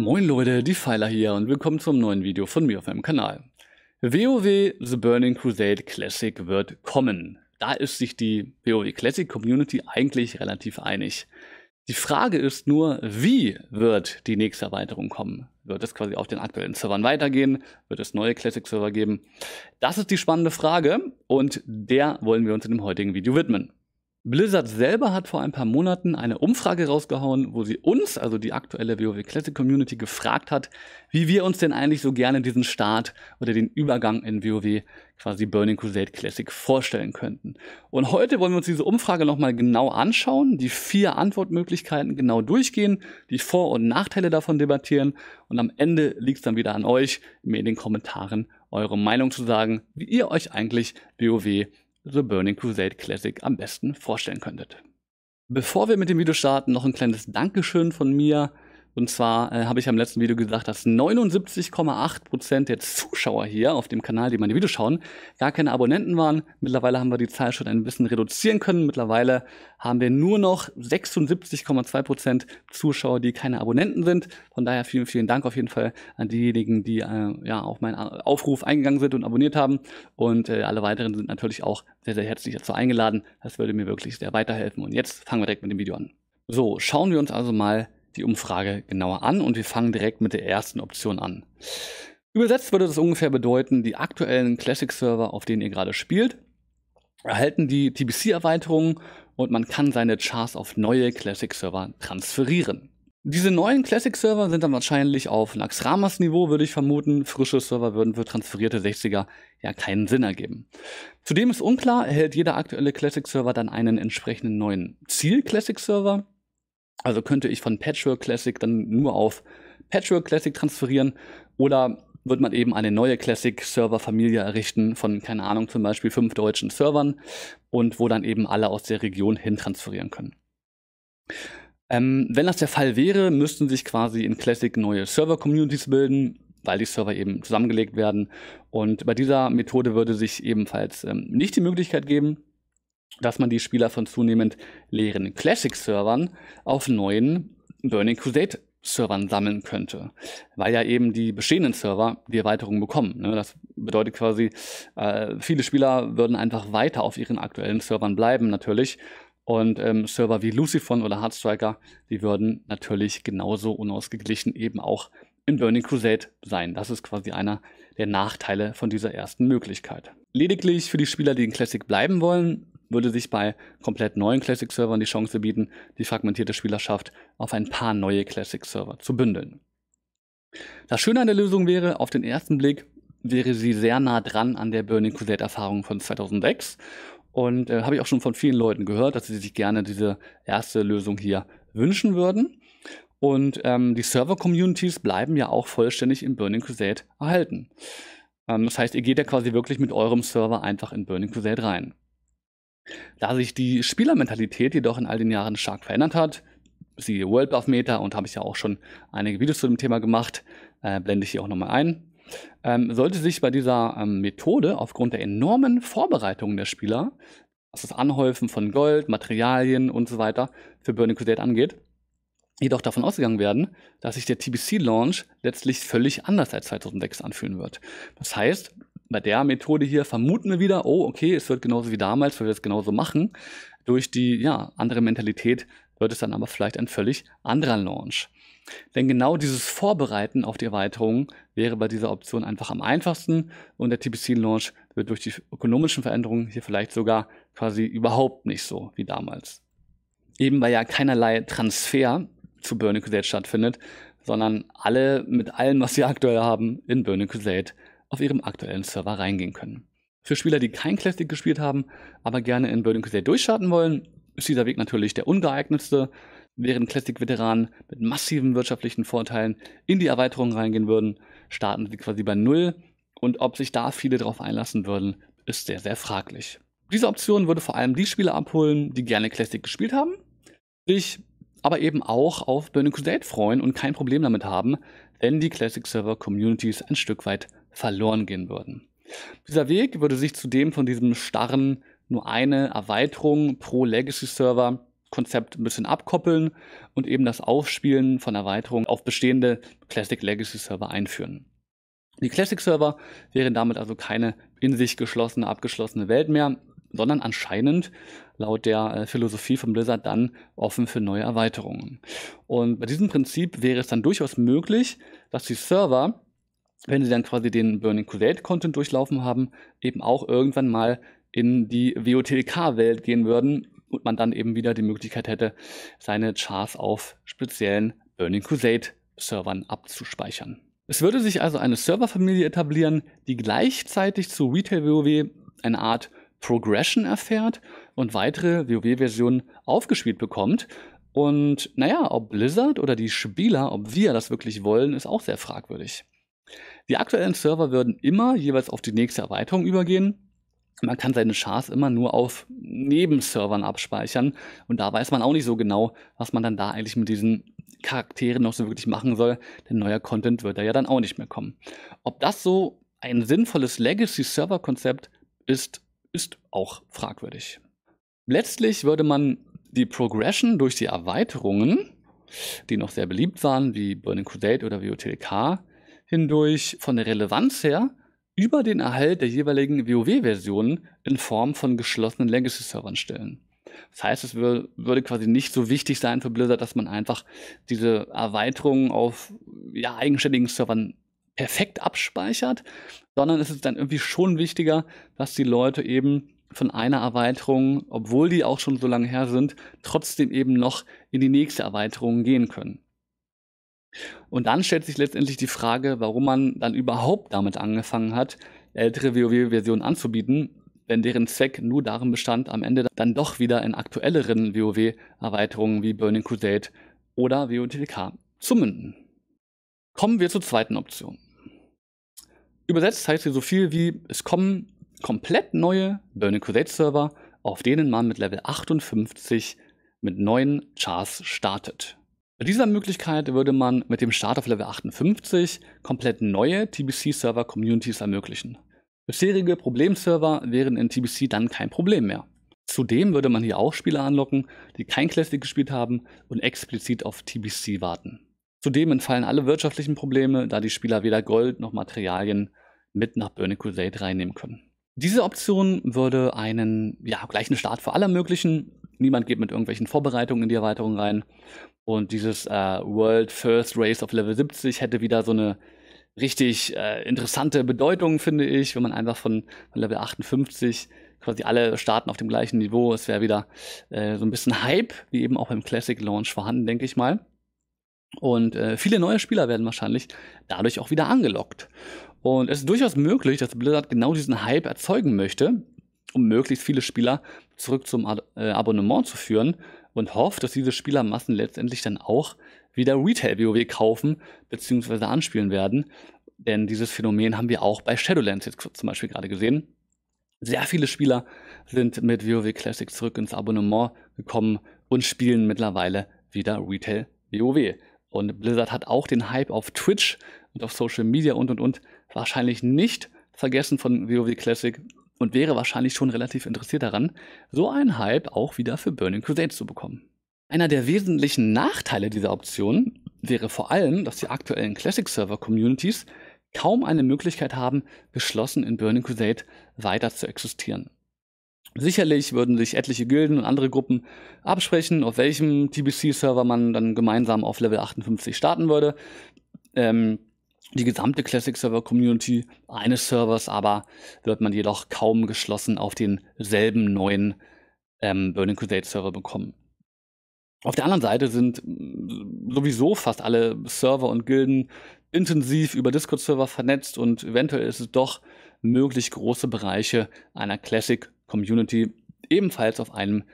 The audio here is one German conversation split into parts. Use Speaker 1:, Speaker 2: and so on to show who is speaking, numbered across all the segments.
Speaker 1: Moin Leute, die Pfeiler hier und willkommen zum neuen Video von mir auf meinem Kanal. WoW The Burning Crusade Classic wird kommen. Da ist sich die WoW Classic Community eigentlich relativ einig. Die Frage ist nur, wie wird die nächste Erweiterung kommen? Wird es quasi auf den aktuellen Servern weitergehen? Wird es neue Classic-Server geben? Das ist die spannende Frage und der wollen wir uns in dem heutigen Video widmen. Blizzard selber hat vor ein paar Monaten eine Umfrage rausgehauen, wo sie uns, also die aktuelle WoW Classic Community, gefragt hat, wie wir uns denn eigentlich so gerne diesen Start oder den Übergang in WoW quasi Burning Crusade Classic vorstellen könnten. Und heute wollen wir uns diese Umfrage nochmal genau anschauen, die vier Antwortmöglichkeiten genau durchgehen, die Vor- und Nachteile davon debattieren und am Ende liegt es dann wieder an euch, mir in den Kommentaren eure Meinung zu sagen, wie ihr euch eigentlich WoW The Burning Crusade Classic am besten vorstellen könntet. Bevor wir mit dem Video starten, noch ein kleines Dankeschön von mir und zwar äh, habe ich am letzten Video gesagt, dass 79,8% der Zuschauer hier auf dem Kanal, die meine Videos schauen, gar keine Abonnenten waren. Mittlerweile haben wir die Zahl schon ein bisschen reduzieren können. Mittlerweile haben wir nur noch 76,2% Zuschauer, die keine Abonnenten sind. Von daher vielen, vielen Dank auf jeden Fall an diejenigen, die äh, ja auf meinen Aufruf eingegangen sind und abonniert haben. Und äh, alle weiteren sind natürlich auch sehr, sehr herzlich dazu eingeladen. Das würde mir wirklich sehr weiterhelfen. Und jetzt fangen wir direkt mit dem Video an. So, schauen wir uns also mal an die Umfrage genauer an und wir fangen direkt mit der ersten Option an. Übersetzt würde das ungefähr bedeuten, die aktuellen Classic-Server, auf denen ihr gerade spielt, erhalten die TBC-Erweiterung und man kann seine Chars auf neue Classic-Server transferieren. Diese neuen Classic-Server sind dann wahrscheinlich auf Naxramas Niveau, würde ich vermuten. Frische Server würden für transferierte 60er ja keinen Sinn ergeben. Zudem ist unklar, erhält jeder aktuelle Classic-Server dann einen entsprechenden neuen Ziel-Classic-Server also könnte ich von Patchwork Classic dann nur auf Patchwork Classic transferieren oder wird man eben eine neue Classic-Server-Familie errichten von, keine Ahnung, zum Beispiel fünf deutschen Servern und wo dann eben alle aus der Region hin transferieren können. Ähm, wenn das der Fall wäre, müssten sich quasi in Classic neue Server-Communities bilden, weil die Server eben zusammengelegt werden. Und bei dieser Methode würde sich ebenfalls ähm, nicht die Möglichkeit geben, dass man die Spieler von zunehmend leeren Classic-Servern auf neuen Burning Crusade Servern sammeln könnte, weil ja eben die bestehenden Server die Erweiterung bekommen. Ne? Das bedeutet quasi, äh, viele Spieler würden einfach weiter auf ihren aktuellen Servern bleiben natürlich und ähm, Server wie Lucifon oder Hardstriker, die würden natürlich genauso unausgeglichen eben auch in Burning Crusade sein. Das ist quasi einer der Nachteile von dieser ersten Möglichkeit. Lediglich für die Spieler, die in Classic bleiben wollen, würde sich bei komplett neuen Classic-Servern die Chance bieten, die fragmentierte Spielerschaft auf ein paar neue Classic-Server zu bündeln. Das Schöne an der Lösung wäre, auf den ersten Blick wäre sie sehr nah dran an der Burning Crusade-Erfahrung von 2006 und äh, habe ich auch schon von vielen Leuten gehört, dass sie sich gerne diese erste Lösung hier wünschen würden. Und ähm, die Server-Communities bleiben ja auch vollständig in Burning Crusade erhalten. Ähm, das heißt, ihr geht ja quasi wirklich mit eurem Server einfach in Burning Crusade rein. Da sich die Spielermentalität jedoch in all den Jahren stark verändert hat, siehe World Buff Meta und habe ich ja auch schon einige Videos zu dem Thema gemacht, äh, blende ich hier auch nochmal ein. Ähm, sollte sich bei dieser ähm, Methode aufgrund der enormen Vorbereitungen der Spieler, was das Anhäufen von Gold, Materialien und so weiter für Burning Crusade angeht, jedoch davon ausgegangen werden, dass sich der TBC-Launch letztlich völlig anders als 2006 anfühlen wird. Das heißt, bei der Methode hier vermuten wir wieder, oh, okay, es wird genauso wie damals, weil wir es genauso machen. Durch die ja, andere Mentalität wird es dann aber vielleicht ein völlig anderer Launch. Denn genau dieses Vorbereiten auf die Erweiterung wäre bei dieser Option einfach am einfachsten und der TPC-Launch wird durch die ökonomischen Veränderungen hier vielleicht sogar quasi überhaupt nicht so wie damals. Eben weil ja keinerlei Transfer zu Burning Crusade stattfindet, sondern alle mit allem, was sie aktuell haben, in Burning Crusade auf ihrem aktuellen Server reingehen können. Für Spieler, die kein Classic gespielt haben, aber gerne in Burning Crusade durchstarten wollen, ist dieser Weg natürlich der ungeeignetste, während Classic-Veteranen mit massiven wirtschaftlichen Vorteilen in die Erweiterung reingehen würden, starten sie quasi bei Null und ob sich da viele drauf einlassen würden, ist sehr, sehr fraglich. Diese Option würde vor allem die Spieler abholen, die gerne Classic gespielt haben, sich aber eben auch auf Burning Crusade freuen und kein Problem damit haben, wenn die Classic-Server-Communities ein Stück weit verloren gehen würden. Dieser Weg würde sich zudem von diesem starren nur eine Erweiterung pro Legacy-Server Konzept ein bisschen abkoppeln und eben das Aufspielen von Erweiterungen auf bestehende Classic Legacy Server einführen. Die Classic Server wären damit also keine in sich geschlossene, abgeschlossene Welt mehr, sondern anscheinend laut der äh, Philosophie von Blizzard dann offen für neue Erweiterungen. Und bei diesem Prinzip wäre es dann durchaus möglich, dass die Server wenn sie dann quasi den Burning Crusade-Content durchlaufen haben, eben auch irgendwann mal in die WOTK-Welt gehen würden und man dann eben wieder die Möglichkeit hätte, seine Chars auf speziellen Burning Crusade-Servern abzuspeichern. Es würde sich also eine Serverfamilie etablieren, die gleichzeitig zu Retail WoW eine Art Progression erfährt und weitere WoW-Versionen aufgespielt bekommt. Und naja, ob Blizzard oder die Spieler, ob wir das wirklich wollen, ist auch sehr fragwürdig. Die aktuellen Server würden immer jeweils auf die nächste Erweiterung übergehen. Man kann seine Chars immer nur auf Nebenservern abspeichern und da weiß man auch nicht so genau, was man dann da eigentlich mit diesen Charakteren noch so wirklich machen soll, denn neuer Content wird da ja dann auch nicht mehr kommen. Ob das so ein sinnvolles Legacy-Server-Konzept ist, ist auch fragwürdig. Letztlich würde man die Progression durch die Erweiterungen, die noch sehr beliebt waren, wie Burning Crusade oder WOTLK, hindurch von der Relevanz her über den Erhalt der jeweiligen WoW-Versionen in Form von geschlossenen Legacy-Servern stellen. Das heißt, es würde quasi nicht so wichtig sein für Blizzard, dass man einfach diese Erweiterungen auf ja, eigenständigen Servern perfekt abspeichert, sondern es ist dann irgendwie schon wichtiger, dass die Leute eben von einer Erweiterung, obwohl die auch schon so lange her sind, trotzdem eben noch in die nächste Erweiterung gehen können. Und dann stellt sich letztendlich die Frage, warum man dann überhaupt damit angefangen hat, ältere WoW-Versionen anzubieten, wenn deren Zweck nur darin bestand, am Ende dann doch wieder in aktuelleren WoW-Erweiterungen wie Burning Crusade oder WoTK zu münden. Kommen wir zur zweiten Option. Übersetzt heißt sie so viel wie, es kommen komplett neue Burning Crusade Server, auf denen man mit Level 58 mit neuen Chars startet. Mit dieser Möglichkeit würde man mit dem Start auf Level 58 komplett neue TBC-Server-Communities ermöglichen. Bisherige Problemserver wären in TBC dann kein Problem mehr. Zudem würde man hier auch Spieler anlocken, die kein Classic gespielt haben und explizit auf TBC warten. Zudem entfallen alle wirtschaftlichen Probleme, da die Spieler weder Gold noch Materialien mit nach Burning Crusade reinnehmen können. Diese Option würde einen ja, gleichen Start für alle ermöglichen niemand geht mit irgendwelchen Vorbereitungen in die Erweiterung rein. Und dieses äh, World First Race auf Level 70 hätte wieder so eine richtig äh, interessante Bedeutung, finde ich, wenn man einfach von, von Level 58 quasi alle starten auf dem gleichen Niveau. Es wäre wieder äh, so ein bisschen Hype, wie eben auch beim Classic Launch vorhanden, denke ich mal. Und äh, viele neue Spieler werden wahrscheinlich dadurch auch wieder angelockt. Und es ist durchaus möglich, dass Blizzard genau diesen Hype erzeugen möchte, um möglichst viele Spieler zurück zum Ad äh, Abonnement zu führen und hofft, dass diese Spielermassen letztendlich dann auch wieder Retail-WoW kaufen bzw. anspielen werden. Denn dieses Phänomen haben wir auch bei Shadowlands jetzt zum Beispiel gerade gesehen. Sehr viele Spieler sind mit WoW Classic zurück ins Abonnement gekommen und spielen mittlerweile wieder Retail WoW. Und Blizzard hat auch den Hype auf Twitch und auf Social Media und und und wahrscheinlich nicht vergessen von WoW Classic und wäre wahrscheinlich schon relativ interessiert daran, so einen Hype auch wieder für Burning Crusade zu bekommen. Einer der wesentlichen Nachteile dieser Option wäre vor allem, dass die aktuellen Classic-Server-Communities kaum eine Möglichkeit haben, geschlossen in Burning Crusade weiter zu existieren. Sicherlich würden sich etliche Gilden und andere Gruppen absprechen, auf welchem TBC-Server man dann gemeinsam auf Level 58 starten würde. Ähm, die gesamte Classic Server Community eines Servers, aber wird man jedoch kaum geschlossen auf denselben neuen ähm, Burning Crusade Server bekommen. Auf der anderen Seite sind mm, sowieso fast alle Server und Gilden intensiv über Discord-Server vernetzt und eventuell ist es doch möglich, große Bereiche einer Classic-Community ebenfalls auf einem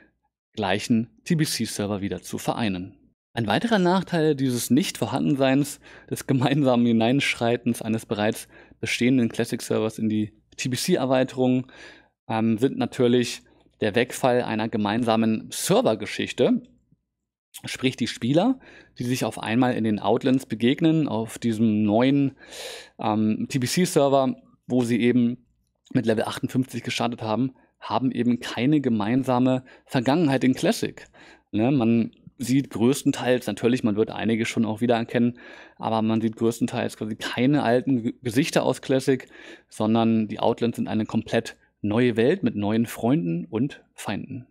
Speaker 1: gleichen TBC-Server wieder zu vereinen. Ein weiterer Nachteil dieses Nichtvorhandenseins des gemeinsamen Hineinschreitens eines bereits bestehenden Classic-Servers in die TBC-Erweiterung ähm, sind natürlich der Wegfall einer gemeinsamen Servergeschichte. Sprich, die Spieler, die sich auf einmal in den Outlands begegnen, auf diesem neuen ähm, TBC-Server, wo sie eben mit Level 58 gestartet haben, haben eben keine gemeinsame Vergangenheit in Classic. Ne? Man sieht größtenteils, natürlich, man wird einige schon auch wieder erkennen, aber man sieht größtenteils quasi keine alten Gesichter aus Classic, sondern die Outlands sind eine komplett neue Welt mit neuen Freunden und Feinden.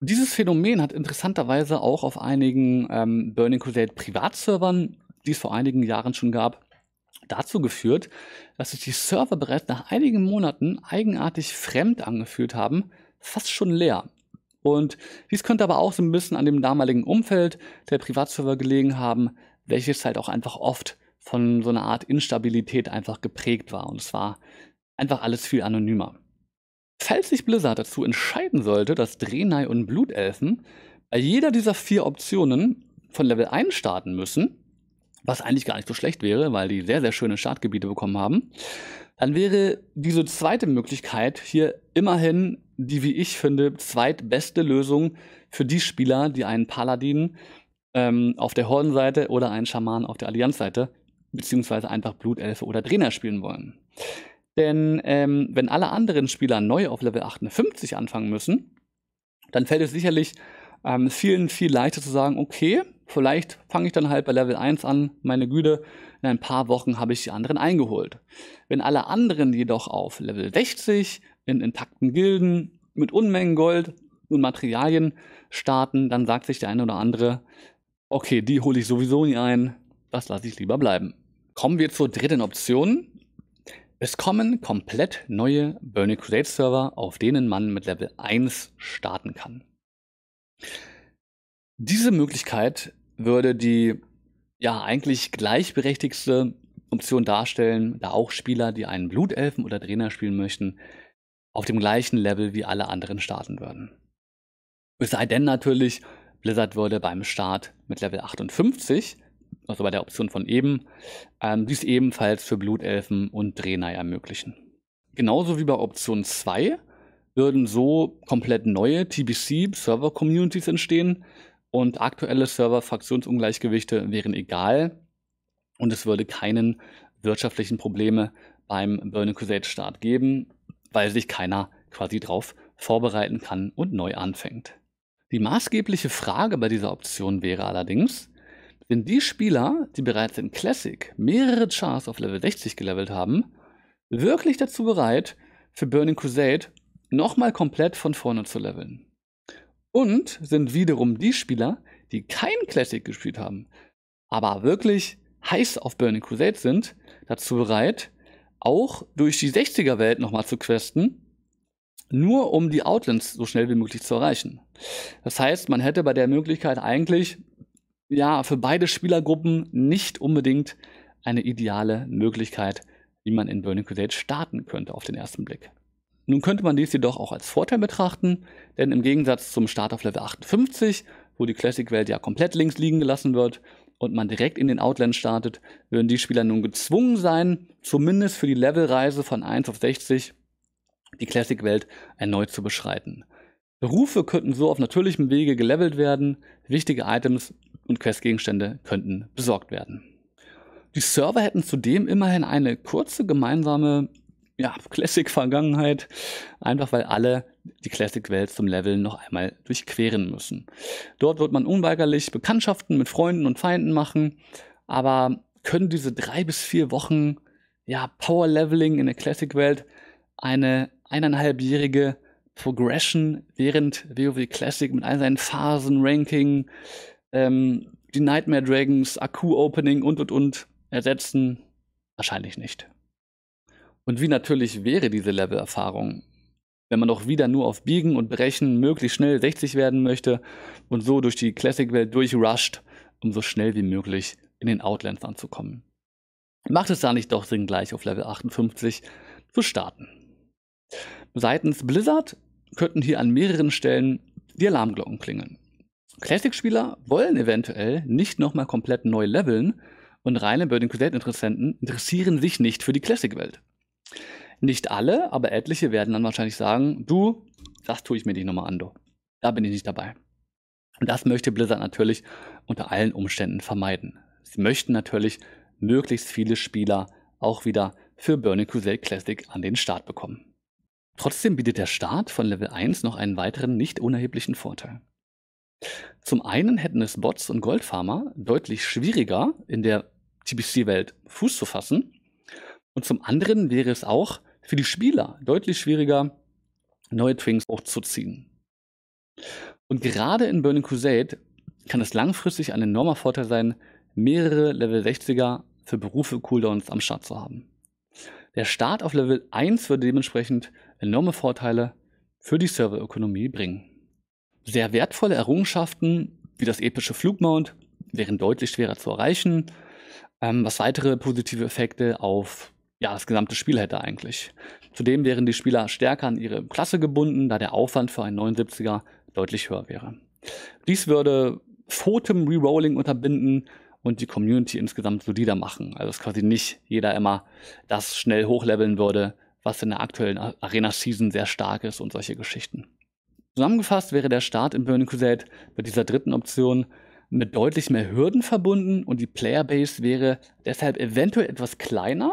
Speaker 1: Dieses Phänomen hat interessanterweise auch auf einigen ähm, Burning Crusade Privatservern, die es vor einigen Jahren schon gab, dazu geführt, dass sich die Server bereits nach einigen Monaten eigenartig fremd angefühlt haben, fast schon leer. Und dies könnte aber auch so ein bisschen an dem damaligen Umfeld der Privatserver gelegen haben, welches halt auch einfach oft von so einer Art Instabilität einfach geprägt war. Und es war einfach alles viel anonymer. Falls sich Blizzard dazu entscheiden sollte, dass Drenai und Blutelfen bei jeder dieser vier Optionen von Level 1 starten müssen, was eigentlich gar nicht so schlecht wäre, weil die sehr, sehr schöne Startgebiete bekommen haben, dann wäre diese zweite Möglichkeit hier immerhin die, wie ich finde, zweitbeste Lösung für die Spieler, die einen Paladin ähm, auf der Hordenseite oder einen Schaman auf der Allianzseite, beziehungsweise einfach Blutelfe oder Trainer spielen wollen. Denn ähm, wenn alle anderen Spieler neu auf Level 58 anfangen müssen, dann fällt es sicherlich ähm, vielen viel leichter zu sagen, okay, Vielleicht fange ich dann halt bei Level 1 an, meine Güte, in ein paar Wochen habe ich die anderen eingeholt. Wenn alle anderen jedoch auf Level 60 in intakten Gilden mit Unmengen Gold und Materialien starten, dann sagt sich der eine oder andere, okay, die hole ich sowieso nie ein, das lasse ich lieber bleiben. Kommen wir zur dritten Option. Es kommen komplett neue Burning Crusade Server, auf denen man mit Level 1 starten kann. Diese Möglichkeit würde die ja eigentlich gleichberechtigste Option darstellen, da auch Spieler, die einen Blutelfen oder Trainer spielen möchten, auf dem gleichen Level wie alle anderen starten würden. Es sei denn natürlich, Blizzard würde beim Start mit Level 58, also bei der Option von eben, ähm, dies ebenfalls für Blutelfen und Draenei ermöglichen. Genauso wie bei Option 2 würden so komplett neue TBC-Server-Communities entstehen, und aktuelle Server-Fraktionsungleichgewichte wären egal und es würde keinen wirtschaftlichen Probleme beim Burning Crusade Start geben, weil sich keiner quasi drauf vorbereiten kann und neu anfängt. Die maßgebliche Frage bei dieser Option wäre allerdings, sind die Spieler, die bereits in Classic mehrere Chars auf Level 60 gelevelt haben, wirklich dazu bereit, für Burning Crusade nochmal komplett von vorne zu leveln? und sind wiederum die Spieler, die kein Classic gespielt haben, aber wirklich heiß auf Burning Crusade sind, dazu bereit, auch durch die 60er-Welt nochmal zu questen, nur um die Outlands so schnell wie möglich zu erreichen. Das heißt, man hätte bei der Möglichkeit eigentlich ja für beide Spielergruppen nicht unbedingt eine ideale Möglichkeit, wie man in Burning Crusade starten könnte auf den ersten Blick. Nun könnte man dies jedoch auch als Vorteil betrachten, denn im Gegensatz zum Start auf Level 58, wo die Classic-Welt ja komplett links liegen gelassen wird und man direkt in den Outlands startet, würden die Spieler nun gezwungen sein, zumindest für die Levelreise von 1 auf 60 die Classic-Welt erneut zu beschreiten. Berufe könnten so auf natürlichem Wege gelevelt werden, wichtige Items und Questgegenstände könnten besorgt werden. Die Server hätten zudem immerhin eine kurze gemeinsame ja, Classic-Vergangenheit, einfach weil alle die Classic-Welt zum Leveln noch einmal durchqueren müssen. Dort wird man unweigerlich Bekanntschaften mit Freunden und Feinden machen, aber können diese drei bis vier Wochen ja, Power-Leveling in der Classic-Welt eine eineinhalbjährige Progression während WoW Classic mit all seinen Phasen, Ranking, ähm, die Nightmare Dragons, Akku-Opening und und und ersetzen? Wahrscheinlich nicht. Und wie natürlich wäre diese Levelerfahrung, wenn man doch wieder nur auf Biegen und Brechen möglichst schnell 60 werden möchte und so durch die Classic-Welt durchrusht, um so schnell wie möglich in den Outlands anzukommen. Macht es da nicht doch Sinn, gleich auf Level 58 zu starten? Seitens Blizzard könnten hier an mehreren Stellen die Alarmglocken klingeln. Classic-Spieler wollen eventuell nicht nochmal komplett neu leveln und reine Burning Crusade-Interessenten interessieren sich nicht für die Classic-Welt. Nicht alle, aber etliche werden dann wahrscheinlich sagen, du, das tue ich mir nicht nochmal an, du. Da bin ich nicht dabei. Und das möchte Blizzard natürlich unter allen Umständen vermeiden. Sie möchten natürlich möglichst viele Spieler auch wieder für Burning Crusade Classic an den Start bekommen. Trotzdem bietet der Start von Level 1 noch einen weiteren nicht unerheblichen Vorteil. Zum einen hätten es Bots und Goldfarmer deutlich schwieriger in der TBC-Welt Fuß zu fassen, und zum anderen wäre es auch für die Spieler deutlich schwieriger, neue Twinks hochzuziehen. Und gerade in Burning Crusade kann es langfristig ein enormer Vorteil sein, mehrere Level 60er für Berufe Cooldowns am Start zu haben. Der Start auf Level 1 würde dementsprechend enorme Vorteile für die Serverökonomie bringen. Sehr wertvolle Errungenschaften wie das epische Flugmount wären deutlich schwerer zu erreichen, ähm, was weitere positive Effekte auf ja, das gesamte Spiel hätte eigentlich. Zudem wären die Spieler stärker an ihre Klasse gebunden, da der Aufwand für einen 79er deutlich höher wäre. Dies würde Photem Rerolling unterbinden und die Community insgesamt solider machen. Also dass quasi nicht jeder immer das schnell hochleveln würde, was in der aktuellen Arena-Season sehr stark ist und solche Geschichten. Zusammengefasst wäre der Start in Burning Crusade mit dieser dritten Option mit deutlich mehr Hürden verbunden und die Playerbase wäre deshalb eventuell etwas kleiner,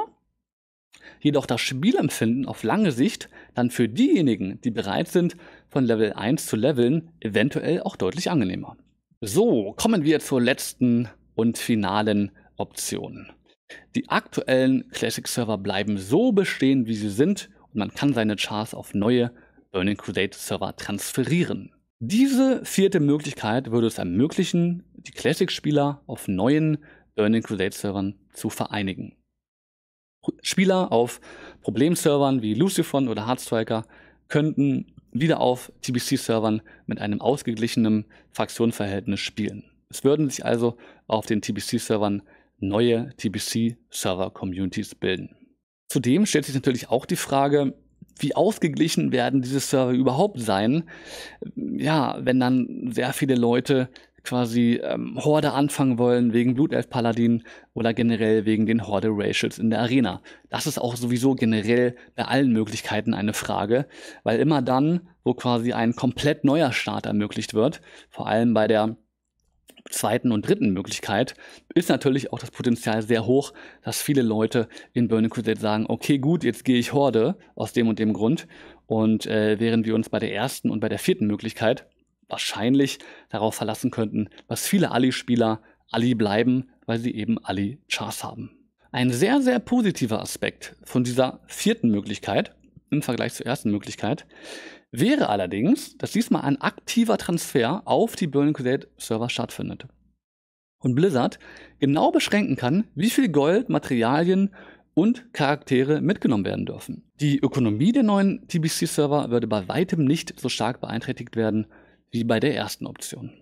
Speaker 1: jedoch das Spielempfinden auf lange Sicht dann für diejenigen, die bereit sind, von Level 1 zu leveln, eventuell auch deutlich angenehmer. So, kommen wir zur letzten und finalen Option. Die aktuellen Classic-Server bleiben so bestehen, wie sie sind und man kann seine Chars auf neue Burning Crusade-Server transferieren. Diese vierte Möglichkeit würde es ermöglichen, die Classic-Spieler auf neuen Burning Crusade-Servern zu vereinigen. Spieler auf Problemservern wie Lucifron oder Hardstriker könnten wieder auf TBC-Servern mit einem ausgeglichenen Fraktionenverhältnis spielen. Es würden sich also auf den TBC-Servern neue TBC-Server-Communities bilden. Zudem stellt sich natürlich auch die Frage, wie ausgeglichen werden diese Server überhaupt sein? Ja, wenn dann sehr viele Leute quasi ähm, Horde anfangen wollen wegen Blutelf-Paladin oder generell wegen den Horde-Racials in der Arena. Das ist auch sowieso generell bei allen Möglichkeiten eine Frage, weil immer dann, wo quasi ein komplett neuer Start ermöglicht wird, vor allem bei der zweiten und dritten Möglichkeit, ist natürlich auch das Potenzial sehr hoch, dass viele Leute in Burning Crusade sagen, okay gut, jetzt gehe ich Horde aus dem und dem Grund und äh, während wir uns bei der ersten und bei der vierten Möglichkeit wahrscheinlich darauf verlassen könnten, dass viele Ali-Spieler Ali bleiben, weil sie eben Ali-Chars haben. Ein sehr, sehr positiver Aspekt von dieser vierten Möglichkeit im Vergleich zur ersten Möglichkeit wäre allerdings, dass diesmal ein aktiver Transfer auf die Burning Crusade Server stattfindet. Und Blizzard genau beschränken kann, wie viel Gold, Materialien und Charaktere mitgenommen werden dürfen. Die Ökonomie der neuen TBC-Server würde bei weitem nicht so stark beeinträchtigt werden wie bei der ersten Option.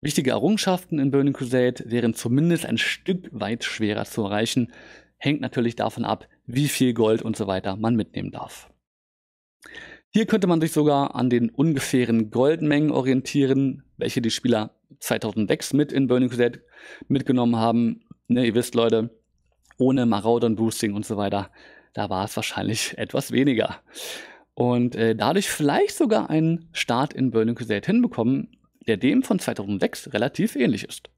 Speaker 1: Wichtige Errungenschaften in Burning Crusade wären zumindest ein Stück weit schwerer zu erreichen, hängt natürlich davon ab, wie viel Gold und so weiter man mitnehmen darf. Hier könnte man sich sogar an den ungefähren Goldmengen orientieren, welche die Spieler 2006 mit in Burning Crusade mitgenommen haben. Ne, ihr wisst, Leute, ohne Maraudern, Boosting und so weiter, da war es wahrscheinlich etwas weniger und äh, dadurch vielleicht sogar einen Start in Burning Crusade hinbekommen, der dem von 2006 relativ ähnlich ist.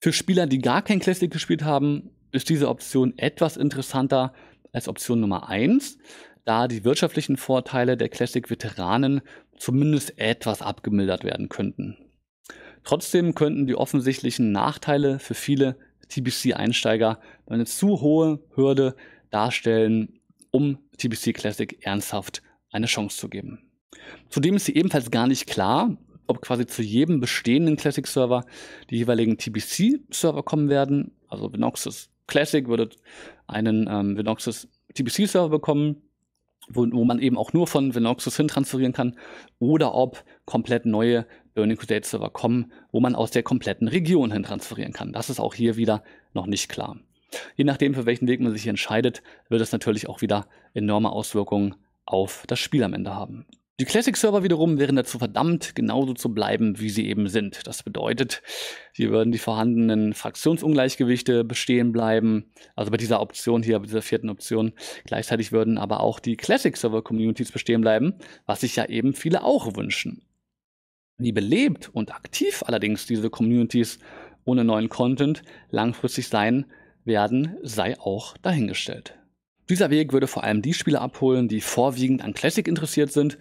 Speaker 1: Für Spieler, die gar kein Classic gespielt haben, ist diese Option etwas interessanter als Option Nummer 1, da die wirtschaftlichen Vorteile der Classic-Veteranen zumindest etwas abgemildert werden könnten. Trotzdem könnten die offensichtlichen Nachteile für viele TBC-Einsteiger eine zu hohe Hürde darstellen, um TBC Classic ernsthaft eine Chance zu geben. Zudem ist sie ebenfalls gar nicht klar, ob quasi zu jedem bestehenden Classic-Server die jeweiligen TBC-Server kommen werden. Also Vinoxis Classic würde einen ähm, Vinoxis TBC-Server bekommen, wo, wo, man eben auch nur von Vinoxis hin transferieren kann, oder ob komplett neue Burning Crusade Server kommen, wo man aus der kompletten Region hin transferieren kann. Das ist auch hier wieder noch nicht klar. Je nachdem, für welchen Weg man sich entscheidet, wird es natürlich auch wieder enorme Auswirkungen auf das Spiel am Ende haben. Die Classic-Server wiederum wären dazu verdammt, genauso zu bleiben, wie sie eben sind. Das bedeutet, hier würden die vorhandenen Fraktionsungleichgewichte bestehen bleiben, also bei dieser Option hier, bei dieser vierten Option. Gleichzeitig würden aber auch die Classic-Server-Communities bestehen bleiben, was sich ja eben viele auch wünschen. Wie belebt und aktiv allerdings diese Communities ohne neuen Content langfristig sein werden, sei auch dahingestellt. Dieser Weg würde vor allem die Spieler abholen, die vorwiegend an Classic interessiert sind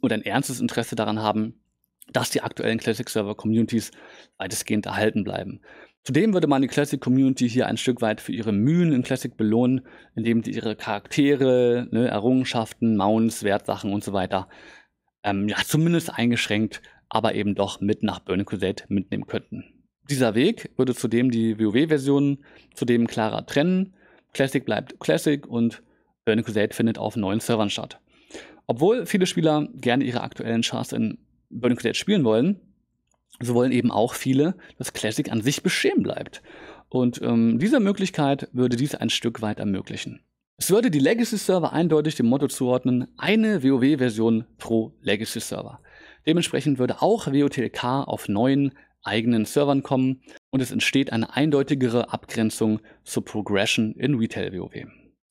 Speaker 1: und ein ernstes Interesse daran haben, dass die aktuellen Classic-Server-Communities weitestgehend erhalten bleiben. Zudem würde man die Classic-Community hier ein Stück weit für ihre Mühen in Classic belohnen, indem sie ihre Charaktere, ne, Errungenschaften, Mounts, Wertsachen und so weiter ähm, ja, zumindest eingeschränkt, aber eben doch mit nach Burning Crusade mitnehmen könnten. Dieser Weg würde zudem die WoW-Versionen zudem klarer trennen Classic bleibt Classic und Burning Crusade findet auf neuen Servern statt. Obwohl viele Spieler gerne ihre aktuellen Charts in Burning Crusade spielen wollen, so wollen eben auch viele, dass Classic an sich bestehen bleibt. Und ähm, dieser Möglichkeit würde dies ein Stück weit ermöglichen. Es würde die Legacy-Server eindeutig dem Motto zuordnen, eine WoW-Version pro Legacy-Server. Dementsprechend würde auch WOTLK auf neuen eigenen Servern kommen und es entsteht eine eindeutigere Abgrenzung zur Progression in Retail WoW.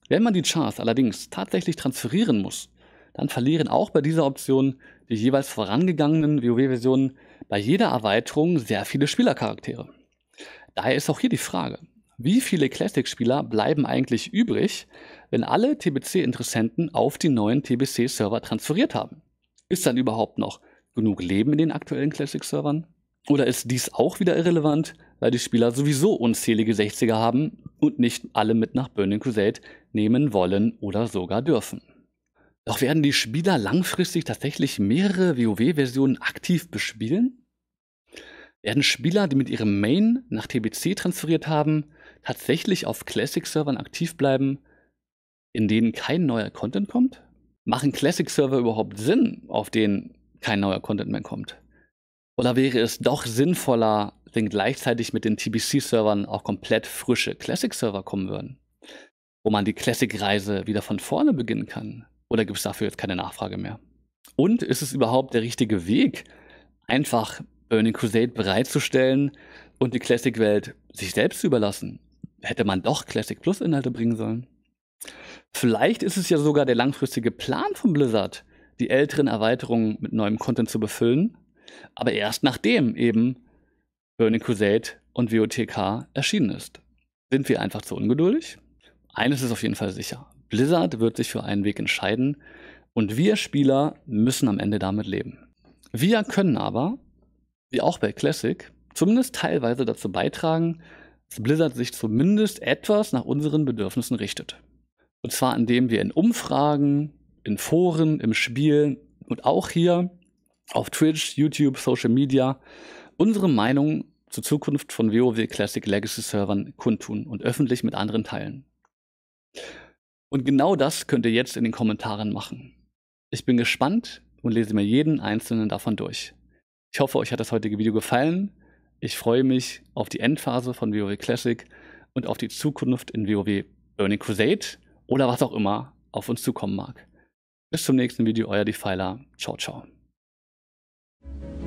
Speaker 1: Wenn man die Charts allerdings tatsächlich transferieren muss, dann verlieren auch bei dieser Option die jeweils vorangegangenen WoW-Versionen bei jeder Erweiterung sehr viele Spielercharaktere. Daher ist auch hier die Frage, wie viele Classic-Spieler bleiben eigentlich übrig, wenn alle TBC-Interessenten auf die neuen TBC-Server transferiert haben? Ist dann überhaupt noch genug Leben in den aktuellen Classic-Servern? Oder ist dies auch wieder irrelevant, weil die Spieler sowieso unzählige 60er haben und nicht alle mit nach Burning Crusade nehmen wollen oder sogar dürfen. Doch werden die Spieler langfristig tatsächlich mehrere WoW-Versionen aktiv bespielen? Werden Spieler, die mit ihrem Main nach TBC transferiert haben, tatsächlich auf Classic-Servern aktiv bleiben, in denen kein neuer Content kommt? Machen Classic-Server überhaupt Sinn, auf denen kein neuer Content mehr kommt? Oder wäre es doch sinnvoller, wenn gleichzeitig mit den TBC-Servern auch komplett frische Classic-Server kommen würden? Wo man die Classic-Reise wieder von vorne beginnen kann? Oder gibt es dafür jetzt keine Nachfrage mehr? Und ist es überhaupt der richtige Weg, einfach Burning Crusade bereitzustellen und die Classic-Welt sich selbst zu überlassen? Hätte man doch Classic Plus-Inhalte bringen sollen? Vielleicht ist es ja sogar der langfristige Plan von Blizzard, die älteren Erweiterungen mit neuem Content zu befüllen aber erst nachdem eben Burning Crusade und WOTK erschienen ist. Sind wir einfach zu ungeduldig? Eines ist auf jeden Fall sicher. Blizzard wird sich für einen Weg entscheiden und wir Spieler müssen am Ende damit leben. Wir können aber, wie auch bei Classic, zumindest teilweise dazu beitragen, dass Blizzard sich zumindest etwas nach unseren Bedürfnissen richtet. Und zwar indem wir in Umfragen, in Foren, im Spiel und auch hier auf Twitch, YouTube, Social Media unsere Meinung zur Zukunft von WoW Classic Legacy Servern kundtun und öffentlich mit anderen teilen. Und genau das könnt ihr jetzt in den Kommentaren machen. Ich bin gespannt und lese mir jeden einzelnen davon durch. Ich hoffe, euch hat das heutige Video gefallen. Ich freue mich auf die Endphase von WoW Classic und auf die Zukunft in WoW Burning Crusade oder was auch immer auf uns zukommen mag. Bis zum nächsten Video, euer Defiler. Ciao, ciao. Thank you